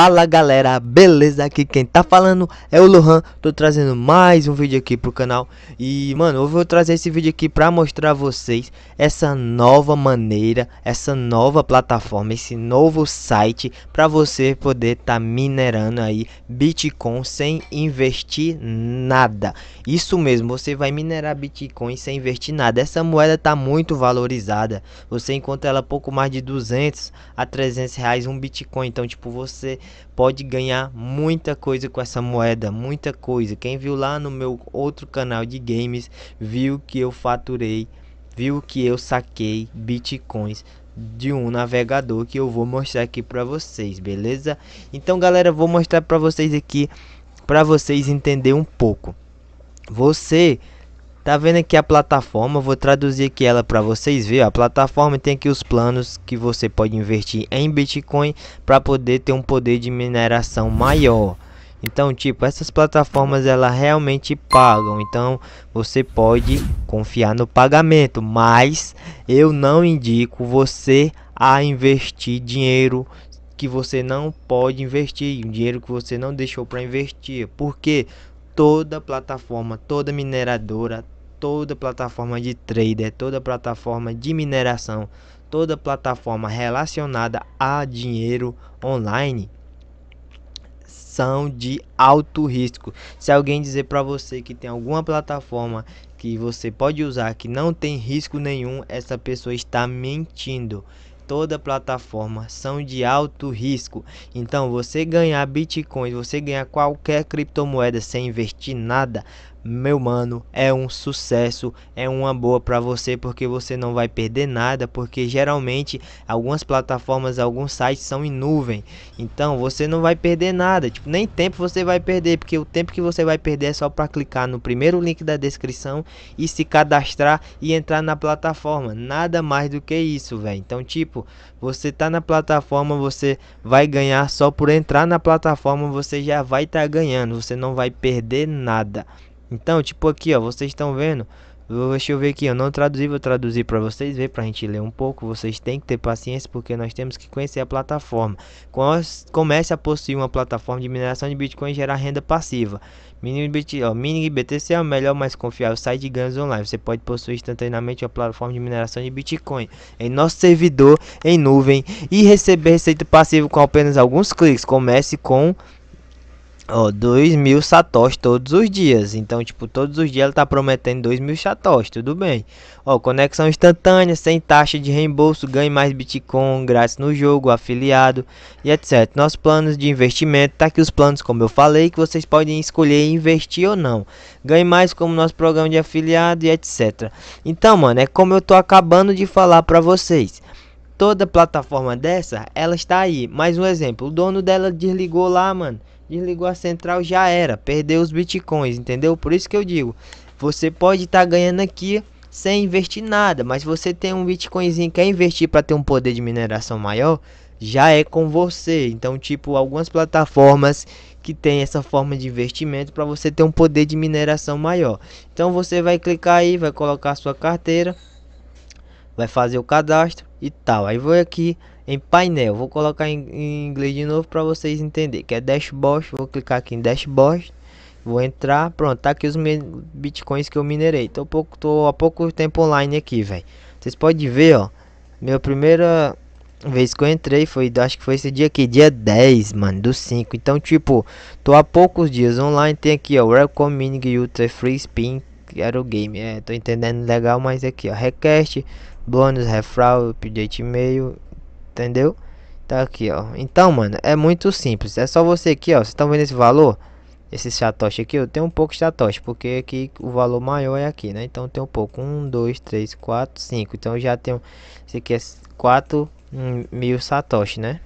Fala galera, beleza? Aqui quem tá falando é o Lohan Tô trazendo mais um vídeo aqui pro canal E mano, eu vou trazer esse vídeo aqui pra mostrar a vocês Essa nova maneira, essa nova plataforma, esse novo site Pra você poder tá minerando aí Bitcoin sem investir nada Isso mesmo, você vai minerar Bitcoin sem investir nada Essa moeda tá muito valorizada Você encontra ela pouco mais de 200 a 300 reais um Bitcoin Então tipo, você pode ganhar muita coisa com essa moeda, muita coisa. Quem viu lá no meu outro canal de games, viu que eu faturei, viu que eu saquei bitcoins de um navegador que eu vou mostrar aqui para vocês, beleza? Então, galera, vou mostrar para vocês aqui para vocês entender um pouco. Você Tá vendo aqui a plataforma, vou traduzir aqui ela para vocês verem. A plataforma tem aqui os planos que você pode investir em Bitcoin para poder ter um poder de mineração maior. Então, tipo, essas plataformas ela realmente pagam. Então, você pode confiar no pagamento, mas eu não indico você a investir dinheiro que você não pode investir, dinheiro que você não deixou para investir, porque toda plataforma, toda mineradora, toda plataforma de trader, toda plataforma de mineração, toda plataforma relacionada a dinheiro online são de alto risco. Se alguém dizer para você que tem alguma plataforma que você pode usar que não tem risco nenhum, essa pessoa está mentindo. Toda plataforma são de alto risco. Então, você ganhar bitcoins, você ganhar qualquer criptomoeda sem investir nada, meu mano, é um sucesso, é uma boa para você porque você não vai perder nada, porque geralmente algumas plataformas, alguns sites são em nuvem. Então você não vai perder nada, tipo, nem tempo você vai perder, porque o tempo que você vai perder é só para clicar no primeiro link da descrição e se cadastrar e entrar na plataforma. Nada mais do que isso, velho. Então, tipo, você tá na plataforma, você vai ganhar só por entrar na plataforma, você já vai estar tá ganhando, você não vai perder nada. Então, tipo aqui, ó, vocês estão vendo. Deixa eu ver aqui, eu não traduzi, vou traduzir para vocês ver, para a gente ler um pouco. Vocês têm que ter paciência porque nós temos que conhecer a plataforma. Comece a possuir uma plataforma de mineração de Bitcoin e gerar renda passiva. MiniBTC, ó, BTC é o melhor, mais confiável site de ganhos online. Você pode possuir instantaneamente uma plataforma de mineração de Bitcoin em nosso servidor, em nuvem e receber receita passiva com apenas alguns cliques. Comece com Ó, 2 mil satoshis todos os dias. Então, tipo, todos os dias ela tá prometendo 2 mil satoshis, tudo bem. Ó, conexão instantânea, sem taxa de reembolso, ganhe mais Bitcoin grátis no jogo, afiliado e etc. Nossos planos de investimento, tá aqui os planos, como eu falei, que vocês podem escolher investir ou não. Ganhe mais como nosso programa de afiliado e etc. Então, mano, é como eu tô acabando de falar pra vocês toda plataforma dessa, ela está aí. Mais um exemplo, o dono dela desligou lá, mano desligou a central, já era, perdeu os bitcoins, entendeu? Por isso que eu digo, você pode estar tá ganhando aqui sem investir nada, mas você tem um bitcoinzinho quer investir para ter um poder de mineração maior, já é com você. Então, tipo, algumas plataformas que tem essa forma de investimento para você ter um poder de mineração maior. Então, você vai clicar aí, vai colocar sua carteira vai fazer o cadastro e tal. Aí vou aqui em painel, vou colocar em, em inglês de novo para vocês entenderem que é dashboard. Vou clicar aqui em dashboard, vou entrar, pronto, tá aqui os bitcoins que eu minerei. Tô pouco, tô há pouco tempo online aqui, velho. Vocês podem ver, ó, meu primeira vez que eu entrei foi, acho que foi esse dia aqui, dia 10, mano, do 5. Então, tipo, tô há poucos dias online, tem aqui, ó, Welcome mini Ultra Free Spin que era o game. É, tô entendendo legal, mas aqui, ó. Request, bônus, refral, update e-mail. Entendeu? Tá aqui, ó. Então, mano, é muito simples. É só você aqui, ó. Vocês estão vendo esse valor? Esse satoshi aqui, eu tenho um pouco de satoshi, porque aqui o valor maior é aqui, né? Então tem um pouco. 1, 2, 3, 4, 5. Então já tenho. Esse aqui é 4 mil satoshi, né?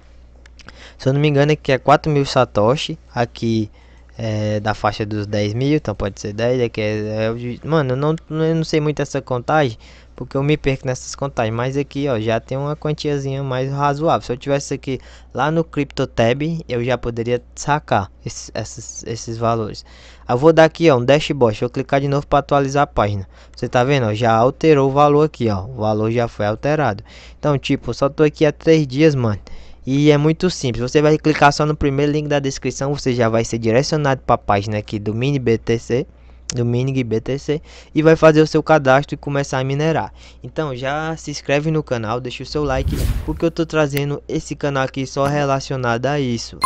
Se eu não me engano, aqui é 4 mil satoshi. Aqui é, da faixa dos 10 mil, então pode ser 10, é que é, é, mano, eu não, eu não sei muito essa contagem, porque eu me perco nessas contagens, mas aqui ó, já tem uma quantiazinha mais razoável, se eu tivesse aqui lá no CryptoTab, eu já poderia sacar esses, esses, esses valores. Eu vou dar aqui ó, um dashboard, vou clicar de novo para atualizar a página, você tá vendo ó, já alterou o valor aqui ó, o valor já foi alterado, então tipo, só tô aqui há 3 dias mano, e é muito simples, você vai clicar só no primeiro link da descrição, você já vai ser direcionado para a página aqui do Mini BTC, do Mining BTC e vai fazer o seu cadastro e começar a minerar. Então já se inscreve no canal, deixa o seu like, porque eu tô trazendo esse canal aqui só relacionado a isso.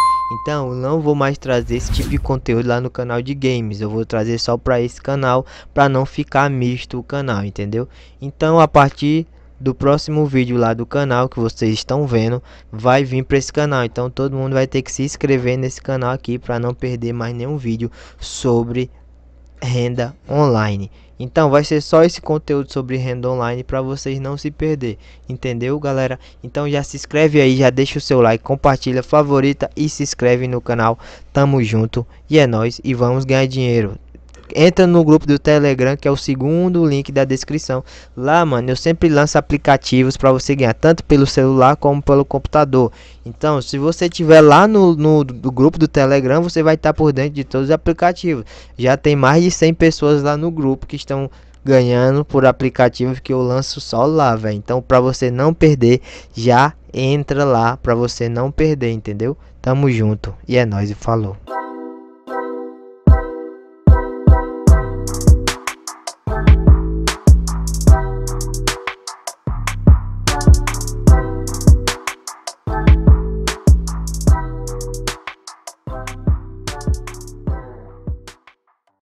Então não vou mais trazer esse tipo de conteúdo lá no canal de games, eu vou trazer só para esse canal, para não ficar misto o canal, entendeu? Então a partir do próximo vídeo lá do canal que vocês estão vendo vai vir para esse canal então todo mundo vai ter que se inscrever nesse canal aqui para não perder mais nenhum vídeo sobre renda online então vai ser só esse conteúdo sobre renda online para vocês não se perder entendeu galera então já se inscreve aí já deixa o seu like compartilha favorita e se inscreve no canal tamo junto e é nós e vamos ganhar dinheiro entra no grupo do Telegram, que é o segundo link da descrição. Lá, mano, eu sempre lanço aplicativos para você ganhar, tanto pelo celular como pelo computador. Então, se você tiver lá no, no do grupo do Telegram, você vai estar tá por dentro de todos os aplicativos. Já tem mais de 100 pessoas lá no grupo que estão ganhando por aplicativos que eu lanço só lá, velho. Então, para você não perder, já entra lá para você não perder, entendeu? Tamo junto e é nós e falou.